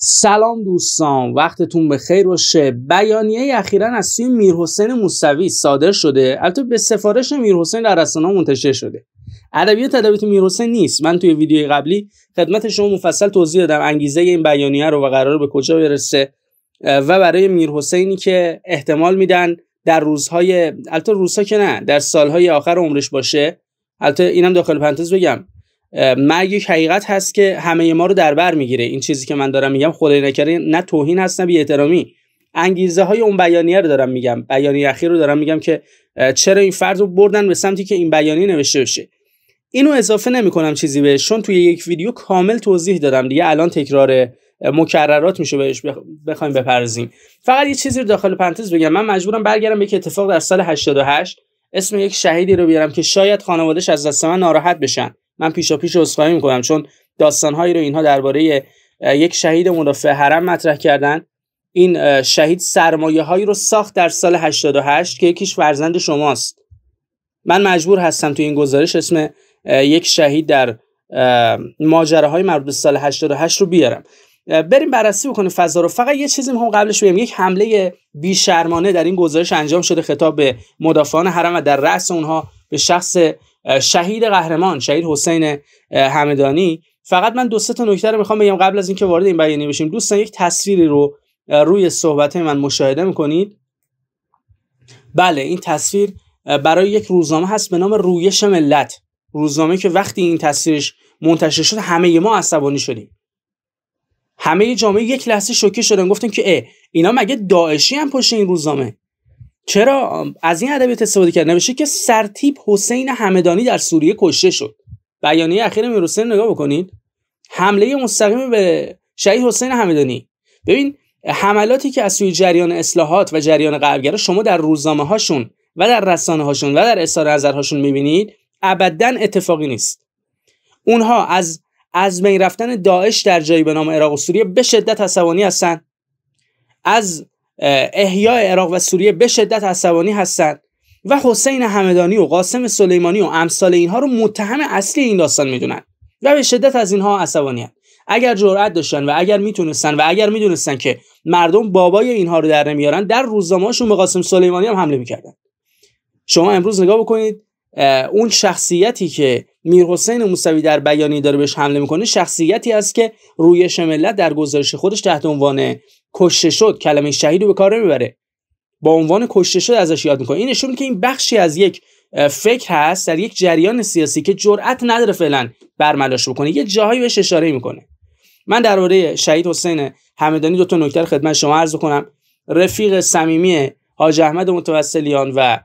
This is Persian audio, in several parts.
سلام دوستان وقتتون به خیر باشه بیانیه اخیرا از سوی میرحسین موسوی صادر شده البته به سفارش میرحسین در رسانه منتشر شده ادبیات ادبیات میرحسین نیست من توی ویدیوی قبلی خدمت شما مفصل توضیح دادم انگیزه این بیانیه رو و قرار به کجا برسه و برای میرحسینی که احتمال میدن در روزهای البته روزها که نه در سالهای آخر عمرش باشه البته اینم داخل پرانتز بگم مرگ یک حقیقت هست که همه ما رو در بر میگیره این چیزی که من دارم میگم خدای نکره نه توهین هست نه احترامی انگیزه های اون بیانیه رو دارم میگم بیانیه اخیر رو دارم میگم که چرا این فرض رو بردن به سمتی که این بیانیه نوشته بشه اینو اضافه نمیکنم چیزی بهش چون توی یک ویدیو کامل توضیح دادم دیگه الان تکرار مکررات میشه بهش بخوایم بپرزیم فقط یه چیزی رو داخل پنتز بگم من مجبورم برگردم به یک اتفاق در سال 88 اسم یک شهیدی رو بیارم که شاید خانوادهش از دست من ناراحت بشن من پیشا پیش عذرخواهی میکنم چون داستانهایی رو اینها درباره یک شهید مدافع حرم مطرح کردن این شهید سرمایه هایی رو ساخت در سال 88 که یکیش فرزند شماست من مجبور هستم تو این گزارش اسم یک شهید در ماجره های مربوط سال 88 رو بیارم بریم بررسی بکنیم فضا رو فقط یه چیزی میخوام قبلش بگم یک حمله بیشرمانه در این گزارش انجام شده خطاب به مدافعان حرم و در رأس اونها به شخص شهید قهرمان شهید حسین همدانی فقط من دو سه تا نکته رو میخوام بگم قبل از اینکه وارد این بیانیه بشیم دوستان یک تصویری رو روی صحبت من مشاهده میکنید بله این تصویر برای یک روزنامه هست به نام رویش ملت روزنامه که وقتی این تصویرش منتشر شد همه ما عصبانی شدیم همه جامعه یک لحظه شوکه شدن گفتن که اینا مگه داعشی هم پشت این روزنامه چرا از این ادبیات استفاده کرد نمیشه که سرتیپ حسین همدانی در سوریه کشته شد بیانیه اخیر میرحسین نگاه بکنید حمله مستقیم به شهید حسین همدانی ببین حملاتی که از سوی جریان اصلاحات و جریان غربگرا شما در روزنامه هاشون و در رسانه هاشون و در اظهار نظرهاشون میبینید ابدا اتفاقی نیست اونها از از بین رفتن داعش در جایی به نام عراق و سوریه به شدت عصبانی هستن از احیای عراق و سوریه به شدت عصبانی هستند و حسین همدانی و قاسم سلیمانی و امثال اینها رو متهم اصلی این داستان میدونن و به شدت از اینها عصبانی هن. اگر جرأت داشتن و اگر میتونستن و اگر میدونستن که مردم بابای اینها رو در نمیارن در روزنامه‌هاشون به قاسم سلیمانی هم حمله میکردن شما امروز نگاه بکنید اون شخصیتی که میر حسین موسوی در بیانیه داره بهش حمله میکنه شخصیتی است که روی ملت در گزارش خودش تحت عنوان کشته شد کلمه شهید رو به کار میبره با عنوان کشته شد ازش یاد میکنه این نشون که این بخشی از یک فکر هست در یک جریان سیاسی که جرأت نداره فعلا برملاش بکنه یه جاهایی بهش اشاره میکنه من درباره شهید حسین همدانی دو تا نکته خدمت شما عرض کنم رفیق صمیمی حاج احمد متوسلیان و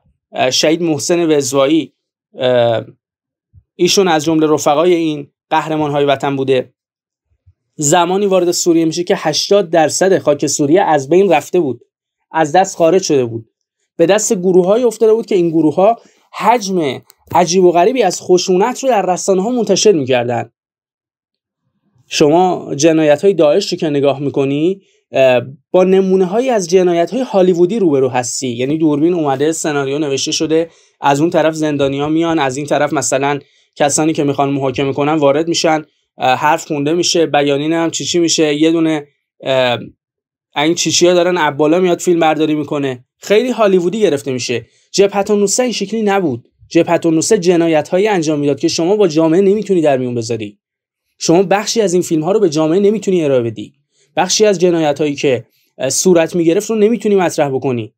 شهید محسن وزوایی ایشون از جمله رفقای این قهرمان های وطن بوده زمانی وارد سوریه میشه که 80 درصد خاک سوریه از بین رفته بود از دست خارج شده بود به دست گروه های افتاده بود که این گروه ها حجم عجیب و غریبی از خشونت رو در رسانه ها منتشر میکردن شما جنایت های داعش رو که نگاه میکنی با نمونه هایی از جنایت های هالیوودی روبرو هستی یعنی دوربین اومده سناریو نوشته شده از اون طرف زندانیا میان از این طرف مثلا کسانی که میخوان محاکمه کنن وارد میشن حرف خونده میشه بیانین هم چیچی میشه یه دونه این چیچی ها دارن ابالا میاد فیلم برداری میکنه خیلی هالیوودی گرفته میشه جبهتالنصره این شکلی نبود جبهتالنصره جنایت هایی انجام میداد که شما با جامعه نمیتونی در میون بذاری شما بخشی از این فیلم ها رو به جامعه نمیتونی ارائه بدی بخشی از جنایت هایی که صورت میگرفت رو نمیتونی مطرح بکنی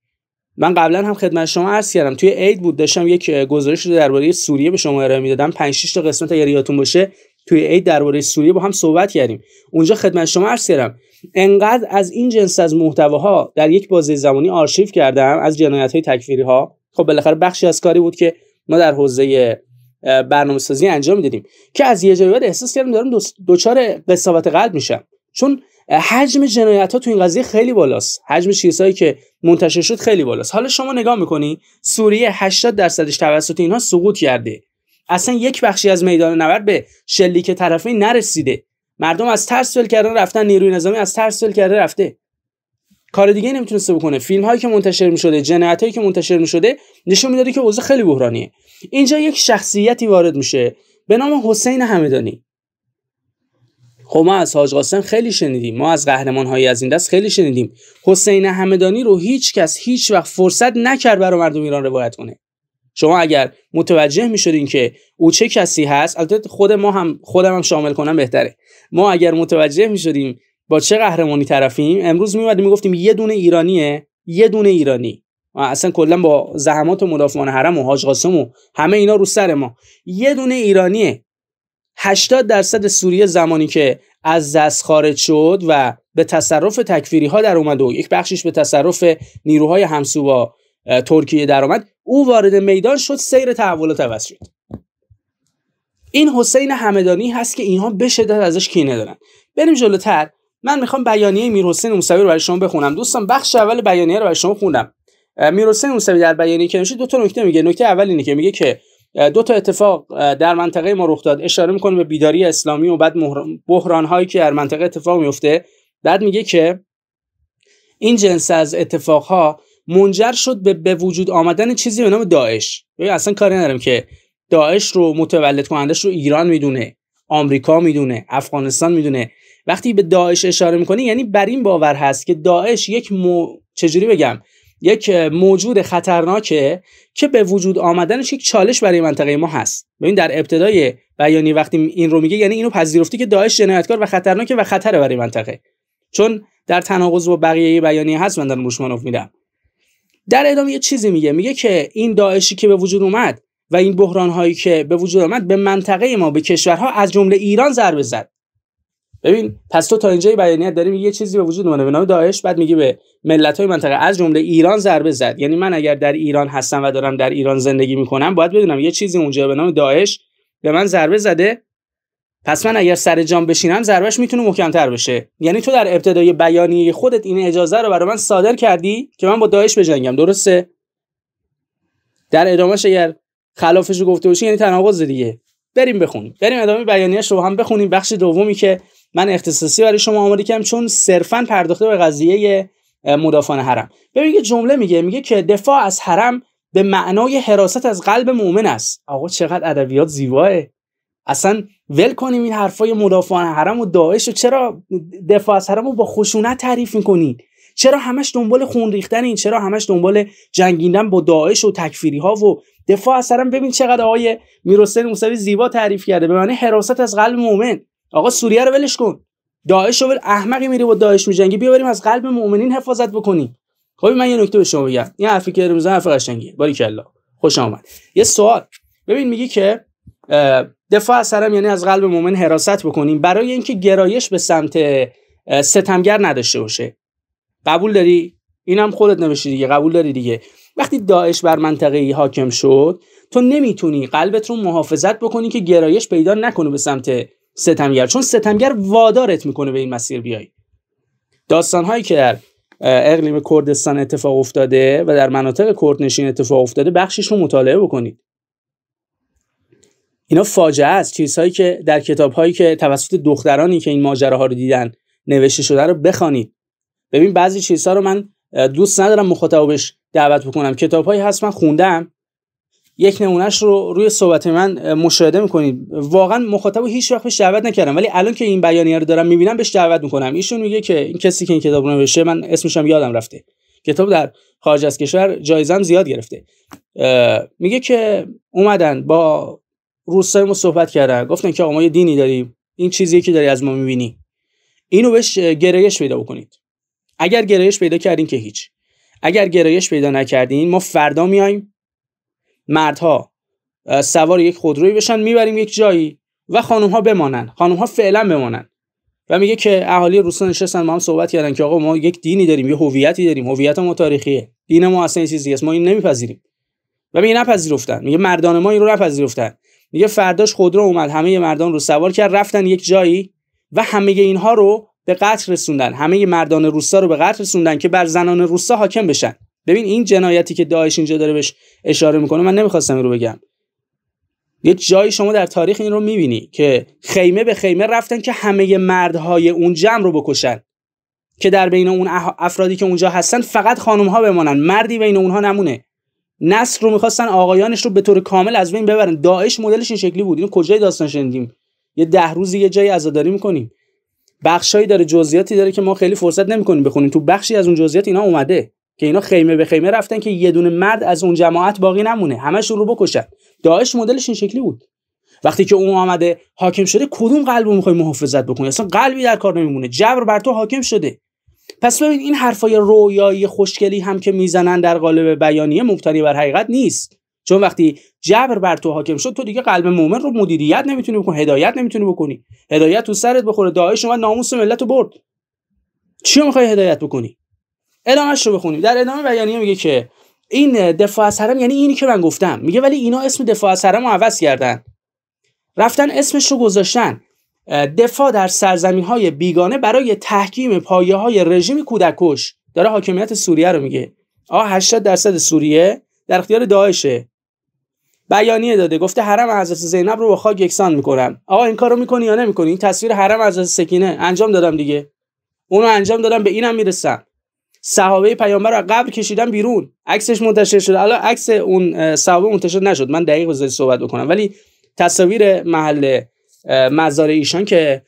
من قبلا هم خدمت شما عرض کردم توی عید بود داشتم یک گزارش درباره سوریه به شما ارائه میدادم 5 6 تا قسمت اگر یادتون باشه توی عید درباره سوریه با هم صحبت کردیم اونجا خدمت شما عرض کردم انقدر از این جنس از محتواها در یک بازه زمانی آرشیو کردم از جنایت های تکفیری ها خب بالاخره بخشی از کاری بود که ما در حوزه برنامه سازی انجام میدادیم که از یه جایی بعد احساس کردم دارم دچار قصاوت قلب میشم چون حجم جنایت ها تو این قضیه خیلی بالاست حجم چیزهایی که منتشر شد خیلی بالاست حالا شما نگاه میکنی سوریه 80 درصدش توسط اینها سقوط کرده اصلا یک بخشی از میدان نبرد به شلیک طرفی نرسیده مردم از ترس فل کردن رفتن نیروی نظامی از ترس فل کرده رفته کار دیگه نمیتونسته بکنه فیلم هایی که منتشر میشده جنایت هایی که منتشر میشده نشون میداده که اوضاع خیلی بحرانیه اینجا یک شخصیتی وارد میشه به نام حسین همدانی خب ما از حاج قاسم خیلی شنیدیم ما از قهرمان هایی از این دست خیلی شنیدیم حسین همدانی رو هیچ کس هیچ وقت فرصت نکرد برای مردم ایران روایت کنه شما اگر متوجه می شدین که او چه کسی هست البته خود ما هم خودم هم شامل کنم بهتره ما اگر متوجه می شدیم با چه قهرمانی طرفیم امروز می اومدیم می گفتیم یه دونه ایرانیه یه دونه ایرانی اصلا کلا با زحمات و مدافعان حرم و حاج قاسم و همه اینا رو سر ما یه دونه ایرانیه 80 درصد سوریه زمانی که از دست خارج شد و به تصرف تکفیری ها در اومد و یک بخشش به تصرف نیروهای همسو با ترکیه درآمد او وارد میدان شد سیر تحولات عوض شد این حسین همدانی هست که اینها به شدت ازش کینه دارن بریم جلوتر من میخوام بیانیه میر حسین موسوی رو برای شما بخونم دوستان بخش اول بیانیه رو برای شما خوندم میر حسین موسوی در بیانیه که نوشید دو تا نکته میگه نکته اول اینه که میگه که دو تا اتفاق در منطقه ما رخ داد اشاره میکنه به بیداری اسلامی و بعد بحران هایی که در منطقه اتفاق میفته بعد میگه که این جنس از اتفاق ها منجر شد به به وجود آمدن چیزی به نام داعش اصلا کاری ندارم که داعش رو متولد کنندش رو ایران میدونه آمریکا میدونه افغانستان میدونه وقتی به داعش اشاره میکنه یعنی بر این باور هست که داعش یک مو... چجوری بگم یک موجود خطرناکه که به وجود آمدنش یک چالش برای منطقه ما هست ببین در ابتدای بیانیه وقتی این رو میگه یعنی اینو پذیرفتی که داعش جنایتکار و خطرناکه و خطره برای منطقه چون در تناقض با بقیه بیانیه هست من در روش میدم در ادامه یه چیزی میگه میگه که این داعشی که به وجود اومد و این بحران هایی که به وجود اومد به منطقه ما به کشورها از جمله ایران ضربه زد ببین پس تو تا اینجای بیانیت داری میگه یه چیزی به وجود اومده به نام داعش بعد میگه به ملت های منطقه از جمله ایران ضربه زد یعنی من اگر در ایران هستم و دارم در ایران زندگی میکنم باید بدونم یه چیزی اونجا به نام داعش به من ضربه زده پس من اگر سر جام بشینم ضربش میتونه محکمتر بشه یعنی تو در ابتدای بیانیه خودت این اجازه رو برای من صادر کردی که من با داعش بجنگم درسته در ادامهش اگر خلافش رو گفته باشی یعنی تناقض دیگه بریم بخونیم بریم ادامه بیانیهش رو هم بخونیم بخش دومی که من اختصاصی برای شما آماده کردم چون صرفا پرداخته به قضیه مدافعان حرم ببین جمله میگه میگه که دفاع از حرم به معنای حراست از قلب مؤمن است آقا چقدر ادبیات زیباه اصلا ول کنیم این حرفای مدافعان حرم و داعش و چرا دفاع از حرم رو با خشونت تعریف میکنین چرا همش دنبال خون ریختن این چرا همش دنبال جنگیدن با داعش و تکفیری ها و دفاع از حرم ببین چقدر آقای میرحسین موسوی زیبا تعریف کرده به معنی حراست از قلب مؤمن آقا سوریه رو ولش کن داعش رو ول احمقی میری با داعش میجنگی بیا بریم از قلب مؤمنین حفاظت بکنیم خب من یه نکته به شما بگم این حرفی که امروز حرف قشنگیه باریکلا خوش آمد یه سوال ببین میگی که دفاع از سرم یعنی از قلب مؤمن حراست بکنیم برای اینکه گرایش به سمت ستمگر نداشته باشه قبول داری اینم خودت نوشتی دیگه قبول داری دیگه وقتی داعش بر منطقه ای حاکم شد تو نمیتونی قلبت رو محافظت بکنی که گرایش پیدا نکنه به سمت ستمگر چون ستمگر وادارت میکنه به این مسیر بیای داستان هایی که در اقلیم کردستان اتفاق افتاده و در مناطق کردنشین اتفاق افتاده بخشش رو مطالعه بکنید اینا فاجعه است چیزهایی که در کتابهایی که توسط دخترانی که این ماجراها رو دیدن نوشته شده رو بخوانید ببین بعضی چیزها رو من دوست ندارم مخاطبش دعوت بکنم کتابهایی هست من خوندم یک نمونهش رو روی صحبت من مشاهده میکنید واقعا مخاطب هیچ وقت بهش دعوت نکردم ولی الان که این بیانیه رو دارم میبینم بهش دعوت میکنم ایشون میگه که این کسی که این کتاب رو نوشته من اسمشم یادم رفته کتاب در خارج از کشور جایزم زیاد گرفته میگه که اومدن با روستای ما صحبت کردن گفتن که آقا ما یه دینی داریم این چیزی که داری از ما میبینی اینو بهش گرایش پیدا بکنید اگر گرایش پیدا کردین که هیچ اگر گرایش پیدا نکردین ما فردا میایم مردها سوار یک خودرویی بشن میبریم یک جایی و خانم ها بمانن خانم ها فعلا بمانن و میگه که اهالی روستا نشستن ما هم صحبت کردن که آقا ما یک دینی داریم یه هویتی داریم هویت ما تاریخیه دین ما اصلا چیزی است ما این نمیپذیریم و میگه نپذیرفتن میگه مردان ما این رو نپذیرفتن میگه فرداش خودرو اومد همه مردان رو سوار کرد رفتن یک جایی و همه اینها رو به قتل رسوندن همه مردان روسا رو به قتل رسوندن که بر زنان روسا حاکم بشن ببین این جنایتی که داعش اینجا داره بهش اشاره میکنه من نمیخواستم این رو بگم یه جایی شما در تاریخ این رو میبینی که خیمه به خیمه رفتن که همه مردهای اون جمع رو بکشن که در بین اون افرادی که اونجا هستن فقط خانم ها بمانن مردی بین اونها نمونه نصر رو میخواستن آقایانش رو به طور کامل از بین ببرن داعش مدلش این شکلی بود اینو کجای داستان شنیدیم یه ده روزی یه جایی عزاداری میکنیم بخشایی داره جزئیاتی داره که ما خیلی فرصت نمیکنیم بخونیم تو بخشی از اون جزئیات اینا اومده که اینا خیمه به خیمه رفتن که یه دونه مرد از اون جماعت باقی نمونه همشون رو بکشن داعش مدلش این شکلی بود وقتی که اون آمده حاکم شده کدوم قلب رو میخوای محافظت بکنی اصلا قلبی در کار نمیمونه جبر بر تو حاکم شده پس ببین این حرفای رویایی خوشگلی هم که میزنن در قالب بیانیه مبتنی بر حقیقت نیست چون وقتی جبر بر تو حاکم شد تو دیگه قلب مؤمن رو مدیریت نمیتونی بکنی هدایت نمیتونی بکنی هدایت تو سرت بخوره داعش شما ناموس ملت رو برد چی میخوای هدایت بکنی ادامهش رو بخونیم در ادامه بیانیه میگه که این دفاع از حرم یعنی اینی که من گفتم میگه ولی اینا اسم دفاع از حرم رو عوض کردن رفتن اسمش رو گذاشتن دفاع در سرزمین های بیگانه برای تحکیم پایه های رژیم کودکش داره حاکمیت سوریه رو میگه آه 80 درصد سوریه در اختیار داعشه بیانیه داده گفته حرم حضرت زینب رو با خاک یکسان میکنم آقا این کارو میکنی یا نمیکنی این تصویر حرم حضرت سکینه انجام دادم دیگه اونو انجام دادم به اینم میرسم صحابه پیامبر رو قبر کشیدن بیرون عکسش منتشر شده حالا عکس اون صحابه منتشر نشد من دقیق بذارید صحبت بکنم ولی تصاویر محل مزار ایشان که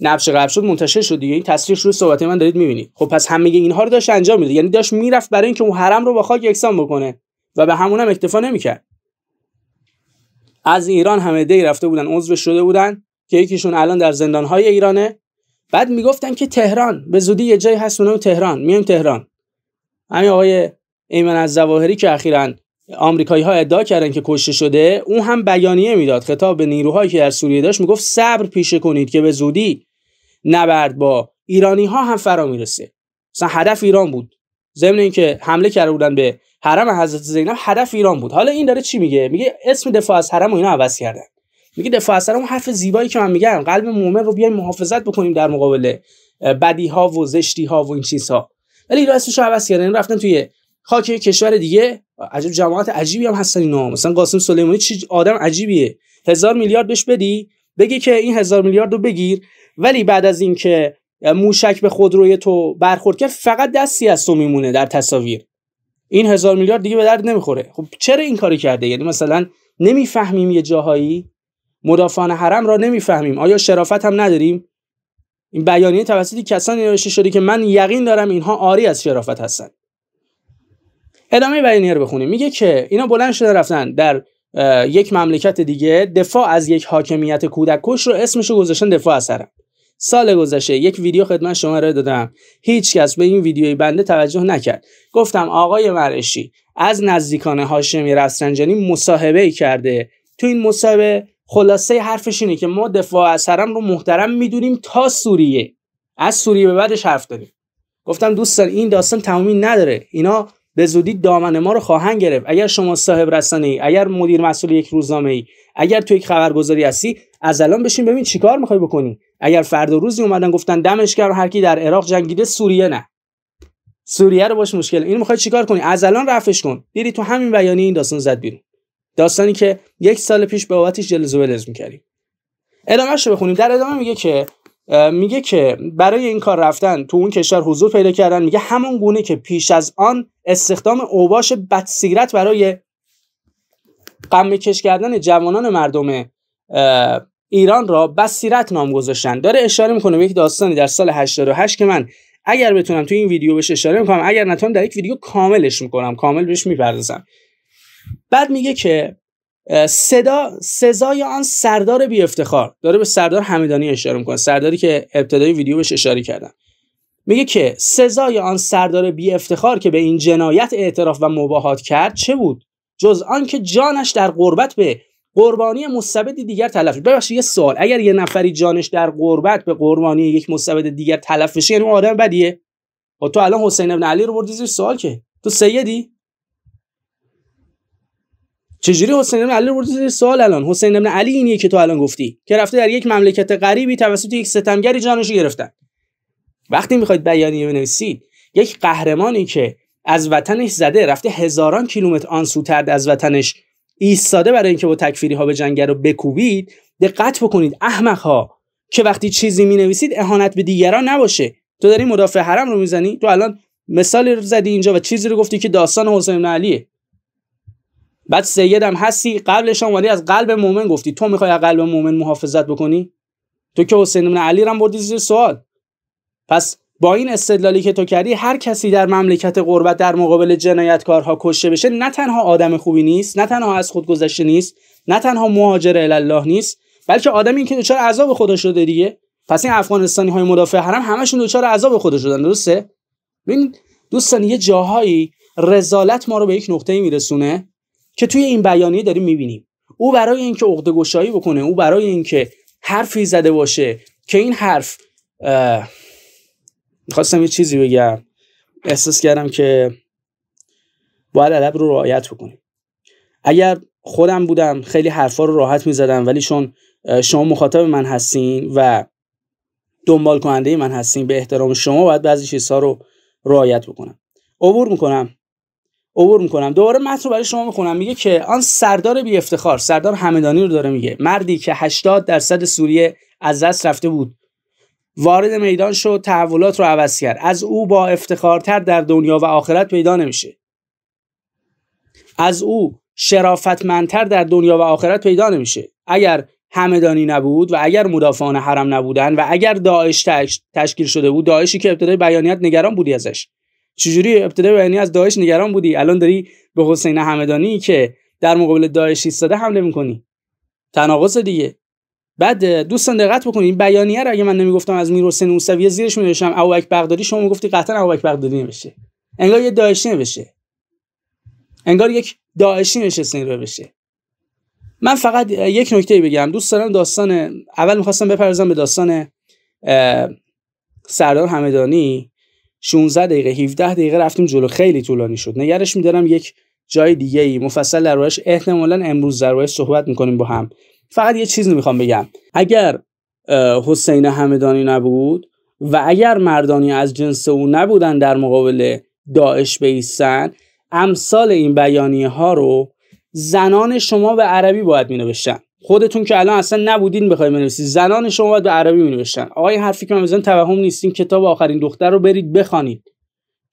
نبش قبل شد منتشر شد دیگه این تصویرش رو صحبت من دارید میبینید خب پس همه اینها رو داشت انجام میده یعنی داشت میرفت برای اینکه اون حرم رو با خاک یکسان بکنه و به همون هم اکتفا نمیکرد از ایران همه دی رفته بودن عضو شده بودن که یکیشون الان در زندان‌های ایرانه بعد میگفتن که تهران به زودی یه جایی هست اونم تهران میایم تهران همین آقای ایمن از زواهری که اخیرا آمریکایی ها ادعا کردن که کشته شده اون هم بیانیه میداد خطاب به نیروهایی که در سوریه داشت میگفت صبر پیشه کنید که به زودی نبرد با ایرانی ها هم فرا میرسه مثلا هدف ایران بود ضمن اینکه حمله کرده بودن به حرم حضرت زینب هدف ایران بود حالا این داره چی میگه میگه اسم دفاع از حرم و اینا عوض کردن میگه دفاع از حرم حرف زیبایی که من میگم قلب مؤمن رو بیایم محافظت بکنیم در مقابل بدی ها و زشتی ها و این چیزها ولی ایران اسمش عوض کردن رفتن توی خاک کشور دیگه عجب جماعت عجیبی هم هستن اینا مثلا قاسم سلیمانی چی آدم عجیبیه هزار میلیارد بهش بدی بگی که این هزار میلیارد رو بگیر ولی بعد از اینکه موشک به خودروی تو برخورد کرد فقط دستی از تو میمونه در تصاویر این هزار میلیارد دیگه به درد نمیخوره خب چرا این کاری کرده یعنی مثلا نمیفهمیم یه جاهایی مدافعان حرم را نمیفهمیم آیا شرافت هم نداریم این بیانیه توسط کسانی نوشته شده که من یقین دارم اینها آری از شرافت هستند ادامه بیانیه رو بخونیم میگه که اینا بلند شده رفتن در یک مملکت دیگه دفاع از یک حاکمیت کش رو اسمش رو گذاشتن دفاع از سال گذشته یک ویدیو خدمت شما رو دادم هیچ کس به این ویدیوی بنده توجه نکرد گفتم آقای مرشی از نزدیکان هاشمی رفسنجانی مصاحبه ای کرده تو این مصاحبه خلاصه حرفش اینه که ما دفاع از رو محترم میدونیم تا سوریه از سوریه به بعدش حرف داریم گفتم دوستان این داستان تمومی نداره اینا به زودی دامن ما رو خواهند گرفت اگر شما صاحب رسانه ای اگر مدیر مسئول یک روزنامه ای اگر تو یک خبرگزاری هستی از الان بشین ببین چیکار میخوای بکنی اگر فردا روزی اومدن گفتن دمش کرد هر کی در عراق جنگیده سوریه نه سوریه رو باش مشکل این میخوای چیکار کنی از الان رفش کن دیدی تو همین بیانیه این داستان زد بیرون داستانی که یک سال پیش به بابتش جلزو بلز میکردیم ادامهش رو بخونیم در ادامه میگه که میگه که برای این کار رفتن تو اون کشور حضور پیدا کردن میگه همون گونه که پیش از آن استخدام اوباش بدسیرت برای قمه کش کردن جوانان مردم ایران را بسیرت نام گذاشتن داره اشاره میکنه به یک داستانی در سال 88 که من اگر بتونم تو این ویدیو بهش اشاره میکنم اگر نتونم در یک ویدیو کاملش میکنم کامل بهش میپردازم بعد میگه که صدا سزای آن سردار بی افتخار داره به سردار حمیدانی اشاره میکنه سرداری که ابتدای ویدیو بهش اشاره کردم میگه که سزای آن سردار بی افتخار که به این جنایت اعتراف و مباهات کرد چه بود جز که جانش در قربت به قربانی مستبد دیگر تلف شد ببخشید یه سوال اگر یه نفری جانش در قربت به قربانی یک مستبد دیگر تلف بشه یعنی اون آدم بدیه و خب تو الان حسین ابن علی رو بردی زیر سوال که تو سیدی چجوری حسین ابن علی برد سوال الان حسین ابن علی اینیه که تو الان گفتی که رفته در یک مملکت غریبی توسط یک ستمگری جانشو گرفتن وقتی میخواید بیانیه بنویسید یک قهرمانی که از وطنش زده رفته هزاران کیلومتر آن سوتر از وطنش ایستاده برای اینکه با تکفیری ها به جنگر رو بکوبید دقت بکنید احمق ها که وقتی چیزی می نویسید اهانت به دیگران نباشه تو داری مدافع حرم رو میزنی تو الان مثال رو زدی اینجا و چیزی رو گفتی که داستان حسین علیه بعد هم هستی قبلش اومدی از قلب مومن گفتی تو میخوای از قلب مومن محافظت بکنی تو که حسین بن علی هم بردی زیر سوال پس با این استدلالی که تو کردی هر کسی در مملکت قربت در مقابل جنایتکارها کشته بشه نه تنها آدم خوبی نیست نه تنها از خود گذشته نیست نه تنها مهاجر الله نیست بلکه آدمی که دچار عذاب خدا شده دیگه پس این افغانستانی های مدافع حرم همشون دچار عذاب خدا شدن درسته ببین دوستان یه جاهایی رزالت ما رو به یک نقطه میرسونه که توی این بیانیه داریم میبینیم او برای اینکه عقده گشایی بکنه او برای اینکه حرفی زده باشه که این حرف میخواستم یه چیزی بگم احساس کردم که باید ادب رو رعایت بکنیم اگر خودم بودم خیلی حرفا رو راحت میزدم ولی چون شما مخاطب من هستین و دنبال کننده من هستین به احترام شما باید بعضی چیزها رو رعایت بکنم عبور میکنم عبور میکنم دوباره متن رو برای شما میخونم میگه که آن سردار بی افتخار سردار همدانی رو داره میگه مردی که 80 درصد سوریه از دست رفته بود وارد میدان شد تحولات رو عوض کرد از او با افتخارتر در دنیا و آخرت پیدا نمیشه از او شرافتمندتر در دنیا و آخرت پیدا نمیشه اگر همدانی نبود و اگر مدافعان حرم نبودن و اگر داعش تشکیل شده بود داعشی که ابتدای بیانیت نگران بودی ازش چجوری ابتدا یعنی از داعش نگران بودی الان داری به حسین همدانی که در مقابل داعش ایستاده حمله میکنی تناقض دیگه بعد دوستان دقت بکنید بیانیه رو اگه من نمیگفتم از میر حسین موسوی زیرش می‌نوشتم اوبک بغدادی شما میگفتی قطعا اوبک بغدادی نمیشه انگار یه داعشی نمیشه انگار یک داعشی نشسته این رو بشه من فقط یک نکته بگم دوست دارم داستان اول میخواستم بپردازم به داستان سردار همدانی 16 دقیقه 17 دقیقه رفتیم جلو خیلی طولانی شد نگرش میدارم یک جای دیگه ای مفصل روش احتمالا امروز روش صحبت میکنیم با هم فقط یه چیز میخوام بگم اگر حسین همدانی نبود و اگر مردانی از جنس او نبودن در مقابل داعش بیستن امثال این بیانیه ها رو زنان شما به عربی باید مینوشتن خودتون که الان اصلا نبودین بخواید بنویسید زنان شما باید به عربی مینوشتن آقای حرفی که من توهم نیستین کتاب آخرین دختر رو برید بخوانید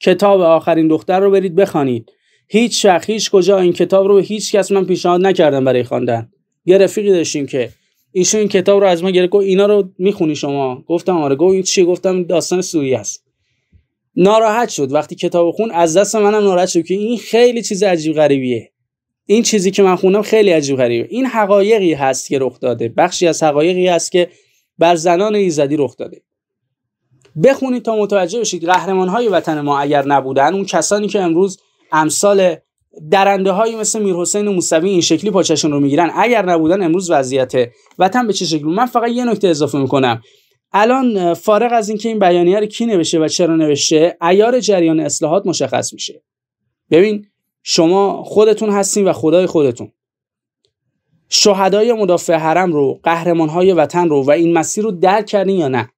کتاب آخرین دختر رو برید بخوانید هیچ شخص هیچ کجا این کتاب رو به هیچ کس من پیشنهاد نکردم برای خواندن یه رفیقی داشتیم که ایشون این کتاب رو از من گرفت اینا رو میخونی شما گفتم آره گفت این گفتم داستان سوری است ناراحت شد وقتی کتاب خون از دست منم ناراحت شد که این خیلی چیز عجیب غریبیه این چیزی که من خوندم خیلی عجیب غریبه این حقایقی هست که رخ داده بخشی از حقایقی هست که بر زنان ایزدی رخ داده بخونید تا متوجه بشید قهرمان های وطن ما اگر نبودن اون کسانی که امروز امثال درنده هایی مثل میرحسین موسوی این شکلی پاچشون رو میگیرن اگر نبودن امروز وضعیت وطن به چه شکلی من فقط یه نکته اضافه میکنم الان فارغ از اینکه این بیانیه رو کی نوشته و چرا نوشته ایار جریان اصلاحات مشخص میشه ببین شما خودتون هستین و خدای خودتون شهدای مدافع حرم رو های وطن رو و این مسیر رو درک کردین یا نه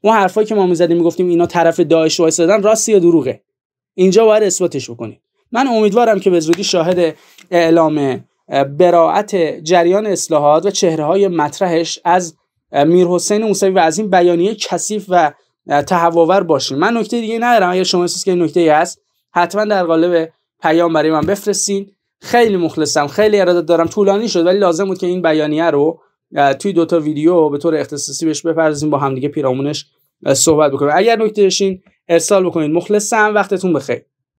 اون حرفایی که ما میزدیم میگفتیم اینا طرف داعش استادن راستی یا دروغه اینجا باید اثباتش بکنیم من امیدوارم که به زودی شاهد اعلام براعت جریان اصلاحات و چهره های مطرحش از میر حسین موسوی و از این بیانیه کثیف و تهواور باشیم من نکته دیگه ندارم اگر شما احساس که نکته ای هست حتما در قالب پیام برای من بفرستین خیلی مخلصم خیلی ارادت دارم طولانی شد ولی لازم بود که این بیانیه رو توی دوتا ویدیو به طور اختصاصی بهش بپردازیم با همدیگه پیرامونش صحبت بکنیم اگر نکته شین ارسال بکنید مخلصم وقتتون بخیر